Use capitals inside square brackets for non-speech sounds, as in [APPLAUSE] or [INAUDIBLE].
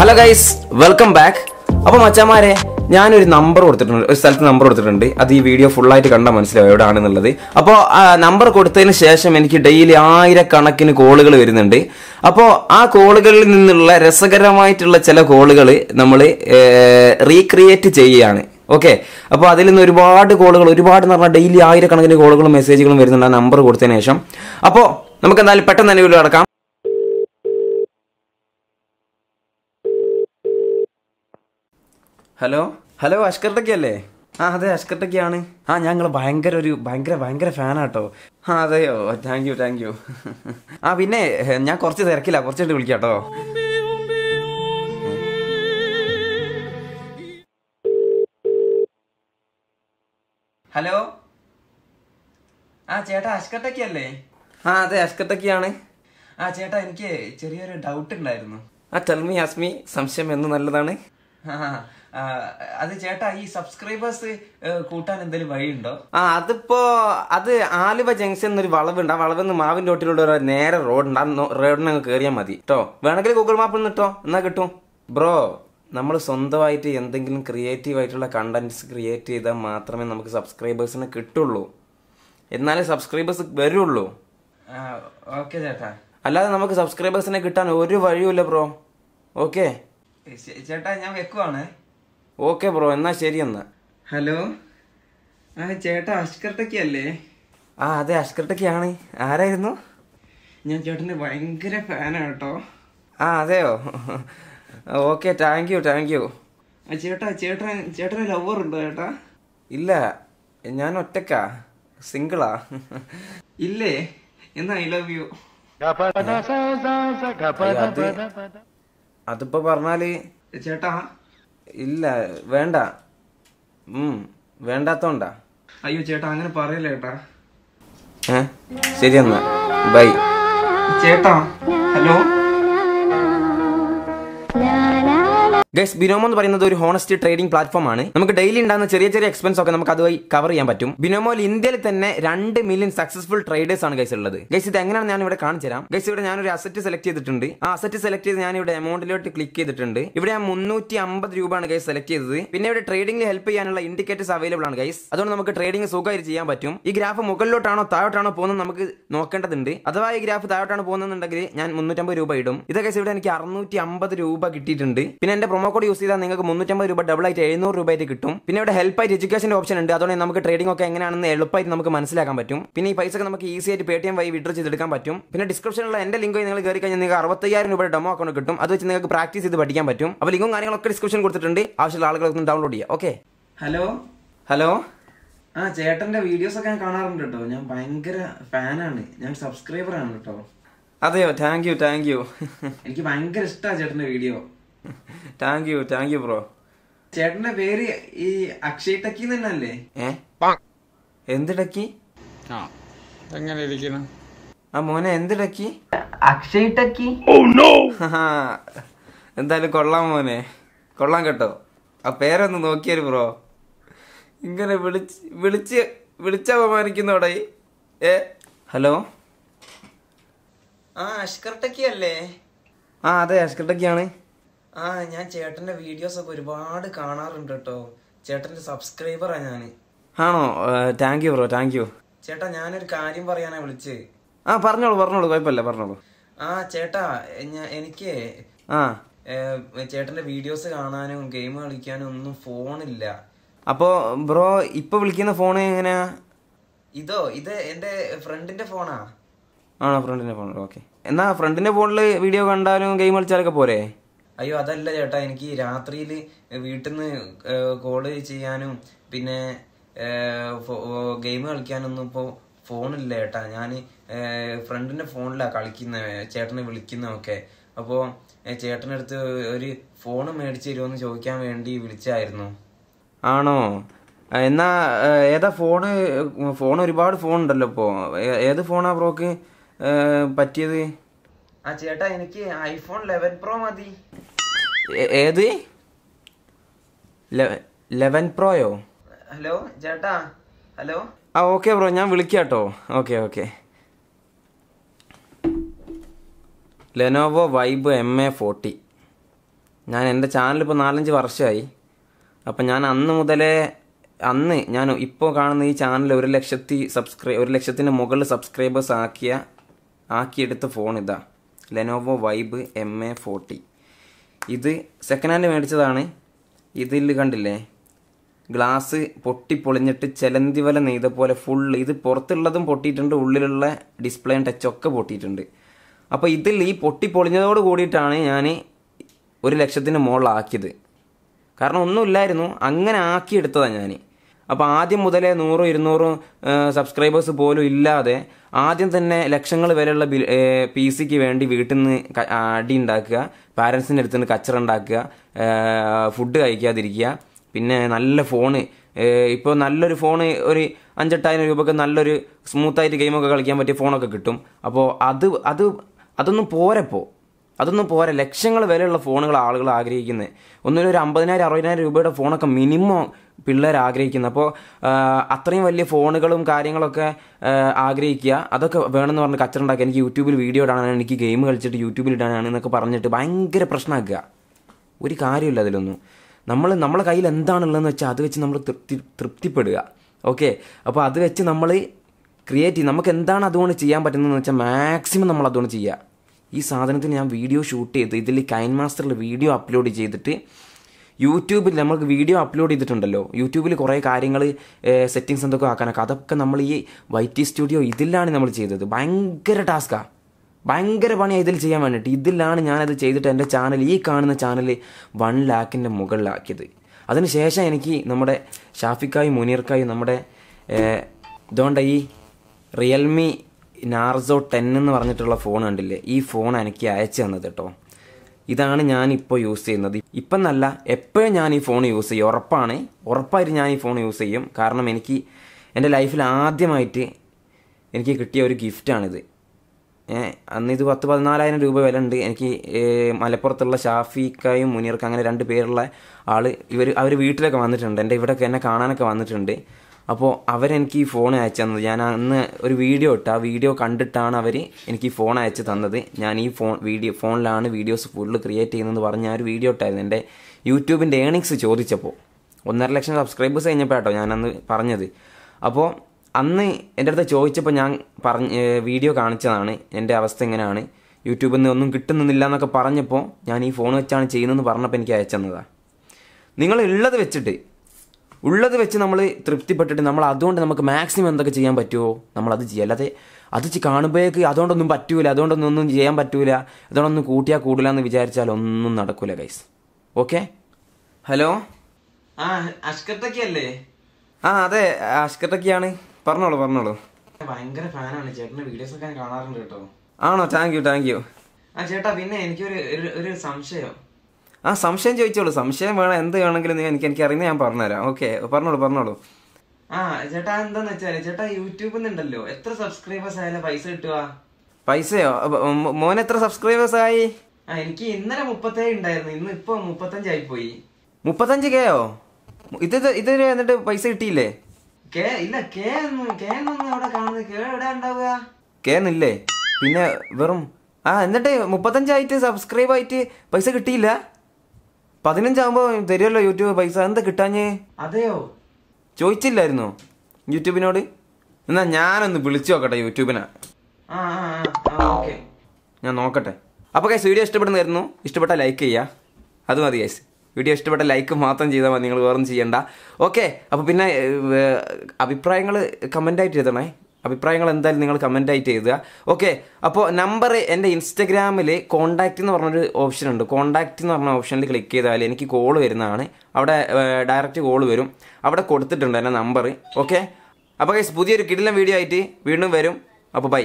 hello guys welcome back അപ്പോൾ മച്ചാമാരെ ഞാനൊരു നമ്പർ കൊടുത്തിട്ടുണ്ട് ഒരു സ്ഥലത്ത് നമ്പർ കൊടുത്തിട്ടുണ്ട് അത് ഈ വീഡിയോ ഫുള്ളായിട്ട് കണ്ടാൽ മനസ്സിലാവും എവിടെയാണെന്നുള്ളത് അപ്പോൾ നമ്പർ കൊടുത്തതിന് ശേഷം എനിക്ക് ഡെയിലി ആയിരക്കണക്കിന് കോളുകൾ വരുന്നുണ്ട് അപ്പോൾ ആ കോളുകളിൽ നിന്നുള്ള രസകരമായിട്ടുള്ള ചില കോളുകൾ നമ്മൾ റീക്രിയേറ്റ് ചെയ്യുകയാണ് ഓക്കെ അപ്പോൾ അതിൽ നിന്ന് ഒരുപാട് കോളുകൾ ഒരുപാട് എന്ന് പറഞ്ഞാൽ ഡെയിലി ആയിരക്കണക്കിന് കോളുകളും മെസ്സേജുകളും വരുന്നുണ്ട് ആ നമ്പർ കൊടുത്തതിന് ശേഷം അപ്പോൾ നമുക്ക് എന്തായാലും പെട്ടെന്ന് തന്നെ വീട് കിടക്കാം ഹലോ ഹലോ അഷ്കർ ടെക്കിയല്ലേ ആ അതെ അഷ്കർ ടെക്കിയാണ് ആ ഞങ്ങൾ ഭയങ്കര ഒരു ഭയങ്കര ഭയങ്കര ഫാനാട്ടോ ആ അതെയോ താങ്ക് യു താങ്ക് യു ആ പിന്നെ ഞാൻ കുറച്ച് തിരക്കില്ല കുറച്ചിട്ട് വിളിക്കാട്ടോ ഹലോ ആ ചേട്ടാ അഷ്കട്ടക്കി അല്ലേ ആ അതെ അഷ്കട്ടക്കിയാണ് ആ ചേട്ടാ എനിക്ക് ചെറിയൊരു ഡൗട്ട് ഉണ്ടായിരുന്നു ആ ടെൽമി ആസ്മി സംശയം എന്ന് നല്ലതാണ് ആ അത് ചേട്ടാ ഈ സബ്സ്ക്രൈബേഴ്സ് കൂട്ടാൻ എന്തെങ്കിലും വഴിയുണ്ടോ ആ അതിപ്പോ അത് ആലുവ ജംഗ്ഷൻ എന്നൊരു വളവുണ്ട് ആ വളവെന്ന് മാവിൻ ഒട്ടിലൂടെ നേരെ നേരെ റോഡുണ്ട് ആ അങ്ങ് കയറിയാൽ മതി കേട്ടോ വേണമെങ്കിൽ ഗൂഗിൾ മാപ്പിൽ നിട്ടോ എന്നാ കിട്ടും ബ്രോ നമ്മൾ സ്വന്തമായിട്ട് എന്തെങ്കിലും ക്രിയേറ്റീവ് ആയിട്ടുള്ള കണ്ടന്റ്സ് ക്രിയേറ്റ് ചെയ്താൽ മാത്രമേ നമുക്ക് സബ്സ്ക്രൈബേഴ്സിനെ കിട്ടുള്ളൂ എന്നാലേ സബ്സ്ക്രൈബേഴ്സ് വരുള്ളൂ ഓക്കെ ചേട്ടാ അല്ലാതെ നമുക്ക് സബ്സ്ക്രൈബേഴ്സിനെ കിട്ടാൻ ഒരു വഴിയുമില്ല ബ്രോ ഓക്കെ ചേട്ടാ ഞാൻ വെക്കുവാണേ ഓക്കെ ബ്രോ എന്നാ ശരി എന്നാ ഹലോ ആ ചേട്ടാ അഷ്കർട്ടക്കി അല്ലേ ആ അതെ അഷ്കർട്ടക്കി ആണ് ആരായിരുന്നു ഞാൻ ചേട്ടൻ്റെ ഭയങ്കര ഫാനാണ് കേട്ടോ ആ അതെയോ okay thank you thank you ആ ചേട്ടാ ചേട്ടൻ ചേട്ടന് ലവർ ഉണ്ടോ ചേട്ടാ ഇല്ല ഞാൻ ഒറ്റക്കാ സിംഗിളാ ഇല്ലേ എന്നാ ഐ ലവ് യു അതിപ്പോ പറഞ്ഞാല് ചേട്ടാ ഇല്ല വേണ്ട ഉം വേണ്ടാത്തോണ്ടാ അയ്യോ ചേട്ടാ അങ്ങനെ പറയല്ലേ ചേട്ടാ ഏ ശരി എന്നാ ബൈ ചേട്ടാ ഹലോ ഗൈസ് ബിനോമോ എന്ന് പറയുന്നത് ഒരു ഹോണസ്റ്റ് ട്രേഡിംഗ് പ്ലാറ്റ്ഫോം ആണ് നമുക്ക് ഡെയിലി ഉണ്ടാകുന്ന ചെറിയ ചെറിയ എക്സ്പെൻസ് ഒക്കെ നമുക്ക് അതുവഴി കവർ ചെയ്യാൻ പറ്റും ബിനോമോയിൽ ഇന്ത്യയിൽ തന്നെ രണ്ട് മില്യൺ സക്സസ്ഫുൾ ട്രേഡേഴ്സ് ആണ് ഗൈസ് ഉള്ളത് ഗൈസ് ഇത് എങ്ങനെയാണ് ഞാൻ ഇവിടെ കാണിച്ചു തരാം ഗൈസ് ഇവിടെ ഞാനൊരു അസറ്റ് സെലക്ട് ചെയ്തിട്ടുണ്ട് ആ അസറ്റ് സെലക്ട് ചെയ്ത് ഞാൻ ഇവിടെ എമൗണ്ടിലോട്ട് ക്ലിക്ക് ചെയ്തിട്ടുണ്ട് ഇവിടെ ഞാൻ മുന്നൂറ്റി അമ്പത് രൂപയാണ് ഗൈസ് സെലക്ട് ചെയ്തത് പിന്നെ ഇവിടെ ട്രേഡിംഗിൽ ഹെൽപ്പ് ചെയ്യാനുള്ള ഇൻഡിക്കേറ്റേഴ്സ് അവൈലബിൾ ആണ് ഗൈസ് അതുകൊണ്ട് നമുക്ക് ട്രേഡിംഗ് സുഖമായി ചെയ്യാൻ പറ്റും ഈ ഗ്രാഫ് മുകളിലോട്ടാണോ താഴോട്ടാണോ പോകുന്നത് നമുക്ക് നോക്കേണ്ടതുണ്ട് അഥവാ ഈ ഗ്രാഫ് താഴോട്ടാണ് പോകുന്നുണ്ടെങ്കിൽ ഞാൻ മുന്നൂറ്റമ്പത് രൂപ ഇടും ഇതൊക്കെ ഇവിടെ എനിക്ക് അറുന്നൂറ്റി അമ്പത് രൂപ കിട്ടിയിട്ടുണ്ട് പിന്നെ എന്റെ പ്രൊമോ കോഡ് യൂസ് ചെയ്താൽ നിങ്ങൾക്ക് മുന്നൂറ്റമ്പത് രൂപ ഡബിൾ ആയിട്ട് എഴുന്നൂറ് രൂപയായിട്ട് കിട്ടും പിന്നെ ഇവിടെ ഹെൽപ്പ് ആയിട്ട് എഡ്യൂക്കേഷൻ ഓപ്ഷൻ ഉണ്ട് അതുകൊണ്ട് നമുക്ക് ട്രേഡിംഗ് ഒക്കെ എങ്ങനെയാണെന്ന് എളുപ്പമായിട്ട് നമുക്ക് മനസ്സിലാക്കാൻ പറ്റും പിന്നെ ഈ പൈസ നമുക്ക് ഈസി ആയിട്ട് പേ ടി എം വഴി വിഡ്രോ ചെയ്തെടുക്കാൻ പറ്റും പിന്നെ ഡിസ്ക്രിപ്ഷനിലുള്ള എന്റെ ലിങ്ക് നിങ്ങൾ കയറി കഴിഞ്ഞാൽ നിങ്ങൾക്ക് അറുപത്തയ്യായിരം രൂപ ഡെമോ അക്കൗണ്ട് കിട്ടും അത് വെച്ച് നിങ്ങൾക്ക് പ്രാക്ടീസ് ചെയ്ത് പഠിക്കാൻ പറ്റും അപ്പോൾ ലിങ്കും കാര്യങ്ങളൊക്കെ ഡിസ്ക്രിപ്ഷൻ കൊടുത്തിട്ടുണ്ട് ആവശ്യമുള്ള ആളുകളൊക്കെ ഡൗൺലോഡ് ചെയ്യാം ഓക്കെ ഹലോ ഹലോ ആ ചേട്ടന്റെ വീഡിയോസ് ഒക്കെ ഞാൻ കാണാറുണ്ട് കേട്ടോ ഞാൻ ഭയങ്കര ഫാനാണ് ഞാൻ സബ്സ്ക്രൈബർ ആണ് കേട്ടോ അതെയോ താങ്ക് യു താങ്ക് യു എനിക്ക് ഭയങ്കര ഇഷ്ടമാണ് ചേട്ടന്റെ video thank you thank you bro ചേട്ടന്റെ പേര് ഈ അക്ഷയ് ടക്കി തന്നല്ലേ എന്ത് ടക്കി എങ്ങനെ ഇരിക്കുന്നു ആ മോനെ എന്ത് ടക്കി അക്ഷയ് ടക്കി oh, [LAUGHS] എന്തായാലും കൊള്ളാം മോനെ കൊള്ളാം കേട്ടോ ആ പേരൊന്ന് നോക്കിയാലും ബ്രോ ഇങ്ങനെ വിളിച്ച് വിളിച്ച് വിളിച്ച അപമാനിക്കുന്നോടെ ഏ ഹലോ ആ അഷ്കർ ടക്കി അല്ലേ ആ അതെ അഷ്കർ ടക്കിയാണ് ആ ഞാൻ ചേട്ടന്റെ വീഡിയോസ് ഒക്കെ ഒരുപാട് കാണാറുണ്ട് കേട്ടോ ചേട്ടന്റെ സബ്സ്ക്രൈബറാ ഞാൻ ആണോ thank you bro thank you ചേട്ടാ ഞാനൊരു കാര്യം പറയാനാ വിളിച്ച് ആ പറഞ്ഞോളൂ പറഞ്ഞോളൂ കുഴപ്പമില്ല പറഞ്ഞോളൂ ആ ചേട്ടാ എനിക്ക് ആ ചേട്ടന്റെ വീഡിയോസ് കാണാനും ഗെയിം കളിക്കാനും ഒന്നും ഫോണില്ല അപ്പോ ബ്രോ ഇപ്പൊ വിളിക്കുന്ന ഫോൺ എങ്ങനെയാ ഇതോ ഇത് എന്റെ ഫ്രണ്ടിന്റെ ഫോണാ ആണോ ഫ്രണ്ടിന്റെ ഫോൺ ഓക്കെ എന്നാ ഫ്രണ്ടിന്റെ ഫോണിൽ വീഡിയോ കണ്ടാലും ഗെയിം കളിച്ചാലൊക്കെ പോരെ അയ്യോ അതല്ല ചേട്ടാ എനിക്ക് രാത്രിയിൽ വീട്ടിൽ നിന്ന് കോള് ചെയ്യാനും പിന്നെ ഗെയിം കളിക്കാനൊന്നും ഇപ്പോൾ ഫോണില്ല ചേട്ടാ ഞാൻ ഫ്രണ്ടിൻ്റെ ഫോണിലാണ് കളിക്കുന്ന ചേട്ടനെ വിളിക്കുന്നതൊക്കെ അപ്പോൾ ചേട്ടനടുത്ത് ഒരു ഫോൺ മേടിച്ച് തരുമെന്ന് ചോദിക്കാൻ വേണ്ടി വിളിച്ചായിരുന്നു ആണോ എന്നാ ഏതാ ഫോണ് ഫോൺ ഒരുപാട് ഫോൺ ഉണ്ടല്ലോ ഇപ്പോൾ ഏത് ഫോണാ ബ്രോക്ക് പറ്റിയത് ആ ചേട്ടാ എനിക്ക് ഐഫോൺ ലെവൻ പ്രോ മതി ഏത് ലെവൻ പ്രോയോ ഹലോ ചേട്ടാ ഹലോ ആ ഓക്കെ ബ്രോ ഞാൻ വിളിക്കാട്ടോ okay okay Lenovo vibe M A forty ഞാൻ എൻ്റെ ചാനൽ ഇപ്പോൾ നാലഞ്ച് വർഷമായി അപ്പം ഞാൻ അന്ന് മുതലേ അന്ന് ഞാൻ ഇപ്പോൾ കാണുന്ന ഈ ചാനൽ ഒരു ലക്ഷത്തി സബ്സ്ക്രൈ ഒരു ലക്ഷത്തിന് മുകളിൽ സബ്സ്ക്രൈബേഴ്സ് ആക്കിയ ആക്കിയെടുത്ത ഫോൺ ഇതാ Lenovo vibe M A forty ഇത് സെക്കൻഡ് ഹാൻഡ് മേടിച്ചതാണ് ഇതിൽ കണ്ടില്ലേ ഗ്ലാസ് പൊട്ടി പൊളിഞ്ഞിട്ട് ചെലന്തി വല നെയ്ത പോലെ ഫുൾ ഇത് പുറത്തുള്ളതും പൊട്ടിയിട്ടുണ്ട് ഉള്ളിലുള്ള ഡിസ്പ്ലേയും ടച്ചൊക്കെ പൊട്ടിയിട്ടുണ്ട് അപ്പോൾ ഇതിൽ ഈ പൊട്ടി പൊളിഞ്ഞതോട് കൂടിയിട്ടാണ് ഞാൻ ഒരു ലക്ഷത്തിന് മുകളിലാക്കിയത് കാരണം ഒന്നുമില്ലായിരുന്നു അങ്ങനെ ആക്കിയെടുത്തതാണ് ഞാൻ അപ്പോൾ ആദ്യം മുതലേ നൂറും ഇരുന്നൂറും സബ്സ്ക്രൈബേഴ്സ് പോലും ഇല്ലാതെ ആദ്യം തന്നെ ലക്ഷങ്ങൾ വരെയുള്ള ബിൽ പി സിക്ക് വേണ്ടി വീട്ടിൽ നിന്ന് അടി ഉണ്ടാക്കുക പാരൻസിൻ്റെ അടുത്ത് നിന്ന് കച്ചറ ഉണ്ടാക്കുക ഫുഡ് കഴിക്കാതിരിക്കുക പിന്നെ നല്ല ഫോണ് ഇപ്പോൾ നല്ലൊരു ഫോൺ ഒരു അഞ്ചെട്ടായിരം രൂപക്ക് നല്ലൊരു സ്മൂത്തായിട്ട് ഗെയിമൊക്കെ കളിക്കാൻ പറ്റിയ ഫോണൊക്കെ കിട്ടും അപ്പോൾ അത് അത് അതൊന്നും പോരപ്പോൾ അതൊന്നും പോരാ ലക്ഷങ്ങൾ വരെയുള്ള ഫോണുകൾ ആളുകൾ ആഗ്രഹിക്കുന്നത് ഒന്നും ഒരു അമ്പതിനായിരം അറുപതിനായിരം രൂപയുടെ ഫോണൊക്കെ മിനിമം പിള്ളേർ ആഗ്രഹിക്കുന്നത് അപ്പോൾ അത്രയും വലിയ ഫോണുകളും കാര്യങ്ങളൊക്കെ ആഗ്രഹിക്കുക അതൊക്കെ വേണമെന്ന് പറഞ്ഞ് കച്ചറ ഉണ്ടാക്കുക എനിക്ക് യൂട്യൂബിൽ വീഡിയോ ഇടാനാണ് എനിക്ക് ഗെയിം കളിച്ചിട്ട് യൂട്യൂബിൽ ഇടാനാണ് എന്നൊക്കെ പറഞ്ഞിട്ട് ഭയങ്കര പ്രശ്നമാക്കുക ഒരു കാര്യമില്ല അതിലൊന്നും നമ്മൾ നമ്മളെ കയ്യിൽ എന്താണുള്ളതെന്ന് വെച്ചാൽ അത് വെച്ച് നമ്മൾ തൃപ്തി തൃപ്തിപ്പെടുക ഓക്കെ അപ്പോൾ അത് വെച്ച് നമ്മൾ ക്രിയേറ്റ് ചെയ്യും നമുക്ക് എന്താണ് അതുകൊണ്ട് ചെയ്യാൻ പറ്റുന്നതെന്ന് വെച്ചാൽ മാക്സിമം നമ്മൾ അതുകൊണ്ട് ചെയ്യുക ഈ സാധനത്തിന് ഞാൻ വീഡിയോ ഷൂട്ട് ചെയ്ത് ഇതിൽ കൈൻ മാസ്റ്ററിൽ വീഡിയോ അപ്ലോഡ് ചെയ്തിട്ട് യൂട്യൂബിൽ നമുക്ക് വീഡിയോ അപ്ലോഡ് ചെയ്തിട്ടുണ്ടല്ലോ യൂട്യൂബിൽ കുറേ കാര്യങ്ങൾ സെറ്റിങ്സ് എന്തൊക്കെ ആക്കാനൊക്കെ അതൊക്കെ നമ്മൾ ഈ വൈറ്റി സ്റ്റുഡിയോ ഇതിലാണ് നമ്മൾ ചെയ്തത് ഭയങ്കര ടാസ്ക്കാണ് ഭയങ്കര പണിയാണ് ഇതിൽ ചെയ്യാൻ വേണ്ടിയിട്ട് ഇതിലാണ് ഞാനത് ചെയ്തിട്ട് എൻ്റെ ചാനൽ ഈ കാണുന്ന ചാനൽ വൺ ലാക്കിൻ്റെ മുകളിലാക്കിയത് അതിനുശേഷം എനിക്ക് നമ്മുടെ ഷാഫിക്കായും മുനീർക്കായും നമ്മുടെ ഇതുകൊണ്ട് ഈ റിയൽമി നാർസോ ടെൻ എന്ന് പറഞ്ഞിട്ടുള്ള ഫോൺ ഉണ്ടല്ലേ ഈ ഫോൺ എനിക്ക് അയച്ചു തന്നത് കേട്ടോ ഇതാണ് ഞാൻ ഇപ്പോൾ യൂസ് ചെയ്യുന്നത് ഇപ്പം നല്ല എപ്പോഴും ഞാൻ ഈ ഫോൺ യൂസ് ചെയ്യും ഉറപ്പാണ് ഉറപ്പായിട്ട് ഞാൻ ഈ ഫോൺ യൂസ് ചെയ്യും കാരണം എനിക്ക് എൻ്റെ ലൈഫിൽ ആദ്യമായിട്ട് എനിക്ക് കിട്ടിയ ഒരു ഗിഫ്റ്റാണിത് അന്ന് ഇത് പത്ത് പതിനാലായിരം രൂപ വില ഉണ്ട് എനിക്ക് മലപ്പുറത്തുള്ള ഷാഫിക്കായും മുനീർക്കും അങ്ങനെ രണ്ട് പേരുള്ള ആൾ ഇവർ അവർ വീട്ടിലൊക്കെ വന്നിട്ടുണ്ട് എൻ്റെ ഇവിടെയൊക്കെ എന്നെ കാണാനൊക്കെ വന്നിട്ടുണ്ട് അപ്പോൾ അവരെനിക്ക് ഈ ഫോൺ അയച്ചു തന്നത് ഞാൻ അന്ന് ഒരു വീഡിയോ ഇട്ട് ആ വീഡിയോ കണ്ടിട്ടാണ് അവർ എനിക്ക് ഈ ഫോൺ അയച്ചു തന്നത് ഞാൻ ഈ ഫോൺ വീഡിയോ ഫോണിലാണ് വീഡിയോസ് ഫുള്ള് ക്രിയേറ്റ് ചെയ്യുന്നതെന്ന് പറഞ്ഞ ആ ഒരു വീഡിയോ ഇട്ടായിരുന്നു എൻ്റെ യൂട്യൂബിൻ്റെ ഏണിങ്സ് ചോദിച്ചപ്പോൾ ഒന്നര ലക്ഷം സബ്സ്ക്രൈബേഴ്സ് കഴിഞ്ഞപ്പോൾ കേട്ടോ ഞാനന്ന് പറഞ്ഞത് അപ്പോൾ അന്ന് എൻ്റെ അടുത്ത് ചോദിച്ചപ്പോൾ ഞാൻ പറഞ്ഞ് വീഡിയോ കാണിച്ചതാണ് എൻ്റെ അവസ്ഥ ഇങ്ങനെയാണ് യൂട്യൂബിൽ നിന്ന് ഒന്നും കിട്ടുന്നില്ല എന്നൊക്കെ പറഞ്ഞപ്പോൾ ഞാൻ ഈ ഫോൺ വെച്ചാണ് ചെയ്യുന്നതെന്ന് പറഞ്ഞപ്പോൾ എനിക്ക് അയച്ചു തന്നതാണ് നിങ്ങളുള്ളത് വെച്ചിട്ട് ഉള്ളത് വെച്ച് നമ്മൾ തൃപ്തിപ്പെട്ടിട്ട് നമ്മൾ അതുകൊണ്ട് നമുക്ക് മാക്സിമം എന്തൊക്കെ ചെയ്യാൻ പറ്റുമോ നമ്മളത് ചെയ്യുക അല്ലാതെ അത് കാണുമ്പോഴേക്ക് അതുകൊണ്ടൊന്നും പറ്റൂല അതുകൊണ്ടൊന്നും ഒന്നും ചെയ്യാൻ പറ്റൂല അതുകൊണ്ടൊന്നും കൂട്ടിയാൽ കൂടില്ല എന്ന് വിചാരിച്ചാൽ ഒന്നും നടക്കൂല ഗൈസ് ഓക്കെ ഹലോ ആ അഷ്കർട്ടക്കല്ലേ ആ അതെ അഷ്കത്തക്കിയാണ് പറഞ്ഞോളൂ പറഞ്ഞോളൂ ഭയങ്കര ഫാനാണ് ചേട്ടൻ്റെ വീഡിയോസ് ഒക്കെ കാണാറുണ്ട് കേട്ടോ ആണോ താങ്ക് യു താങ്ക് യു ആ ചേട്ടാ പിന്നെ എനിക്കൊരു ഒരു സംശയം ആ സംശയം ചോദിച്ചോളൂ സംശയം വേണം എന്ത് വേണമെങ്കിലും നീ എനിക്ക് എനിക്ക് അറിയുന്ന ഞാൻ പറഞ്ഞുതരാം ഓക്കെ പറഞ്ഞോളൂ പറഞ്ഞോളൂ ആ ചേട്ടാ എന്താന്ന് വെച്ചാല് ചേട്ടാ യൂട്യൂബിൽ നിന്നുണ്ടല്ലോ എത്ര സബ്സ്ക്രൈബേഴ്സ് ആയാലും പൈസ കിട്ടുക പൈസയോ മോൻ എത്ര സബ്സ്ക്രൈബേഴ്സ് ആയി ആ എനിക്ക് ഇന്നലെ മുപ്പത്തേഴ് ഉണ്ടായിരുന്നു ഇന്ന് ഇപ്പൊ മുപ്പത്തഞ്ചായി പോയി മുപ്പത്തഞ്ച് കേയോ ഇത് ഇതൊരു എന്നിട്ട് പൈസ കിട്ടിയില്ലേ കേ ഇല്ല കേ കേ അവിടെ കാണുന്നത് ഉണ്ടാവുക കേന്നില്ലേ പിന്നെ വെറും ആ എന്നിട്ട് മുപ്പത്തഞ്ചായിട്ട് സബ്സ്ക്രൈബ് ആയിട്ട് പൈസ കിട്ടിയില്ല പതിനഞ്ചാവുമ്പോ തരുമല്ലോ യൂട്യൂബ് പൈസ എന്താ കിട്ടാഞ്ഞേ അതെയോ ചോദിച്ചില്ലായിരുന്നു യൂട്യൂബിനോട് എന്നാ ഞാനൊന്ന് വിളിച്ചു നോക്കട്ടെ യൂട്യൂബിനാ ഞാൻ നോക്കട്ടെ അപ്പോൾ കൈസ് വീഡിയോ ഇഷ്ടപ്പെടുന്നതായിരുന്നു ഇഷ്ടപ്പെട്ട ലൈക്ക് ചെയ്യാ അത് മതി കൈസ് വീഡിയോ ഇഷ്ടപ്പെട്ട ലൈക്ക് മാത്രം ചെയ്താൽ മതി നിങ്ങൾ വേറൊന്നും ചെയ്യണ്ട ഓക്കെ അപ്പോൾ പിന്നെ അഭിപ്രായങ്ങൾ കമന്റ് ആയിട്ട് എഴുതണേ അഭിപ്രായങ്ങൾ എന്തായാലും നിങ്ങൾ കമൻറ്റായിട്ട് എഴുതുക ഓക്കെ അപ്പോൾ നമ്പർ എൻ്റെ ഇൻസ്റ്റഗ്രാമിൽ കോൺടാക്റ്റ് എന്ന് പറഞ്ഞൊരു ഓപ്ഷൻ ഉണ്ട് കോൺടാക്റ്റ് എന്ന് പറഞ്ഞ ഓപ്ഷനിൽ ക്ലിക്ക് ചെയ്താൽ എനിക്ക് കോൾ വരുന്നതാണ് അവിടെ ഡയറക്റ്റ് കോൾ വരും അവിടെ കൊടുത്തിട്ടുണ്ട് എൻ്റെ നമ്പർ ഓക്കെ അപ്പോൾ ഗൈസ് പുതിയൊരു കിടിലം വീഡിയോ ആയിട്ട് വീണ്ടും വരും അപ്പോൾ ബൈ